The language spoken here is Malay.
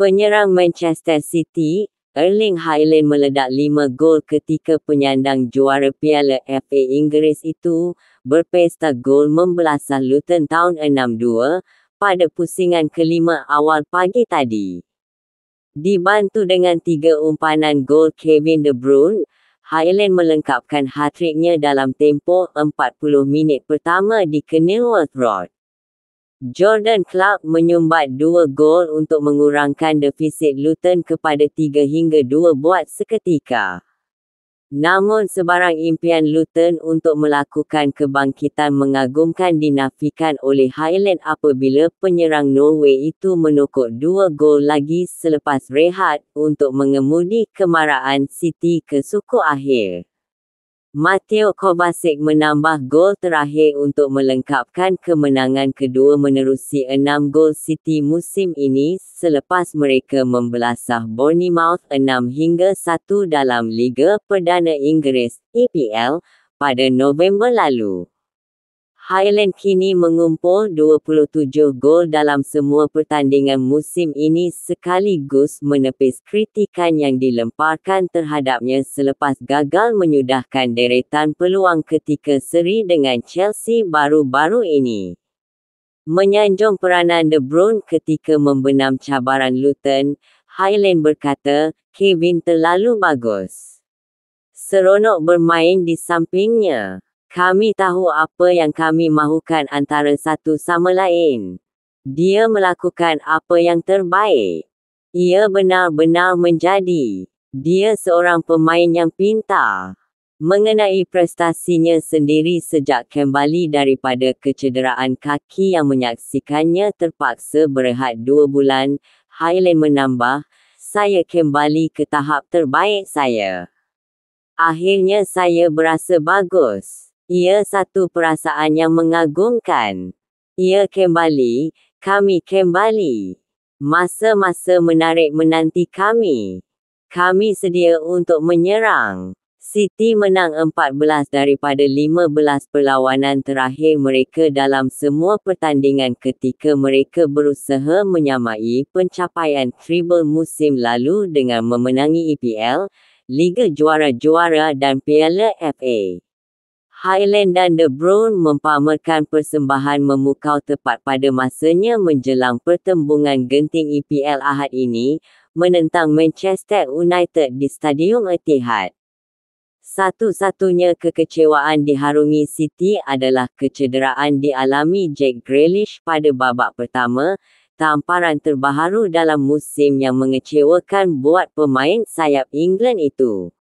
Penyerang Manchester City, Erling Haaland meledak lima gol ketika penyandang juara Piala FA Inggeris itu berpesta gol membelasah Luton Town 6-2 pada pusingan kelima awal pagi tadi. Dibantu dengan tiga umpanan gol Kevin De Bruyne, Haaland melengkapkan hat-tricknya dalam tempoh 40 minit pertama di Kenilworth Road. Jordan Clark menyumbat dua gol untuk mengurangkan defisit Luton kepada tiga hingga dua buat seketika. Namun sebarang impian Luton untuk melakukan kebangkitan mengagumkan dinafikan oleh Highland apabila penyerang Norway itu menukuk dua gol lagi selepas rehat untuk mengemudi kemarahan City ke suku akhir. Mateo Kovacic menambah gol terakhir untuk melengkapkan kemenangan kedua menerusi enam gol City musim ini selepas mereka membelasah Bournemouth 6 hingga 1 dalam Liga Perdana Inggeris EPL pada November lalu. Highland kini mengumpul 27 gol dalam semua pertandingan musim ini sekaligus menepis kritikan yang dilemparkan terhadapnya selepas gagal menyudahkan deretan peluang ketika seri dengan Chelsea baru-baru ini. Menyanjung peranan De Bruyne ketika membenam cabaran Luton, Highland berkata, Kevin terlalu bagus. Seronok bermain di sampingnya. Kami tahu apa yang kami mahukan antara satu sama lain. Dia melakukan apa yang terbaik. Ia benar-benar menjadi. Dia seorang pemain yang pintar. Mengenai prestasinya sendiri sejak kembali daripada kecederaan kaki yang menyaksikannya terpaksa berehat dua bulan, Highland menambah, saya kembali ke tahap terbaik saya. Akhirnya saya berasa bagus. Ia satu perasaan yang mengagumkan. Ia kembali, kami kembali. Masa-masa menarik menanti kami. Kami sedia untuk menyerang. City menang 14 daripada 15 perlawanan terakhir mereka dalam semua pertandingan ketika mereka berusaha menyamai pencapaian treble musim lalu dengan memenangi EPL, Liga Juara-Juara dan Piala FA. Highland dan The Brown mempamerkan persembahan memukau tepat pada masanya menjelang pertembungan genting EPL Ahad ini menentang Manchester United di Stadium Etihad. Satu-satunya kekecewaan diharungi City adalah kecederaan dialami Jack Grealish pada babak pertama, tamparan terbaharu dalam musim yang mengecewakan buat pemain sayap England itu.